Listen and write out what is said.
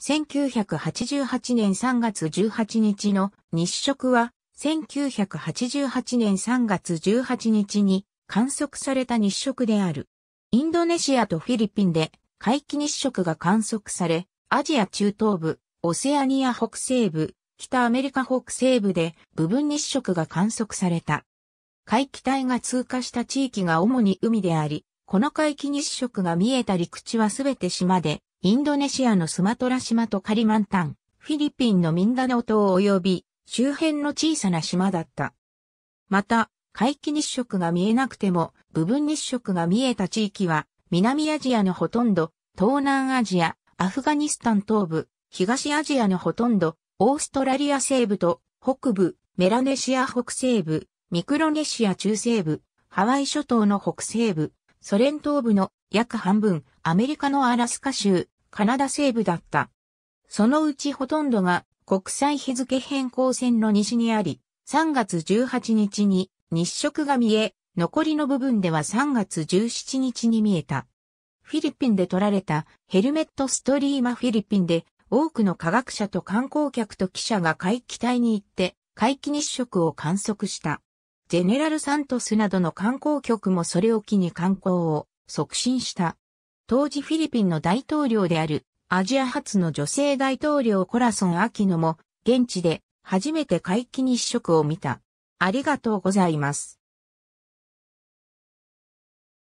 1988年3月18日の日食は、1988年3月18日に観測された日食である。インドネシアとフィリピンで海既日食が観測され、アジア中東部、オセアニア北西部、北アメリカ北西部で部分日食が観測された。海気帯が通過した地域が主に海であり、この海気日食が見えた陸地はすべて島で、インドネシアのスマトラ島とカリマンタン、フィリピンのミンダナオ島及び周辺の小さな島だった。また、海既日食が見えなくても部分日食が見えた地域は南アジアのほとんど、東南アジア、アフガニスタン東部、東アジアのほとんど、オーストラリア西部と北部、メラネシア北西部、ミクロネシア中西部、ハワイ諸島の北西部、ソ連東部の約半分、アメリカのアラスカ州、カナダ西部だった。そのうちほとんどが国際日付変更線の西にあり、3月18日に日食が見え、残りの部分では3月17日に見えた。フィリピンで撮られたヘルメットストリーマフィリピンで多くの科学者と観光客と記者が回帰帯に行って回帰日食を観測した。ジェネラルサントスなどの観光局もそれを機に観光を促進した。当時フィリピンの大統領であるアジア初の女性大統領コラソン・アキノも現地で初めて皆既日食を見た。ありがとうございます。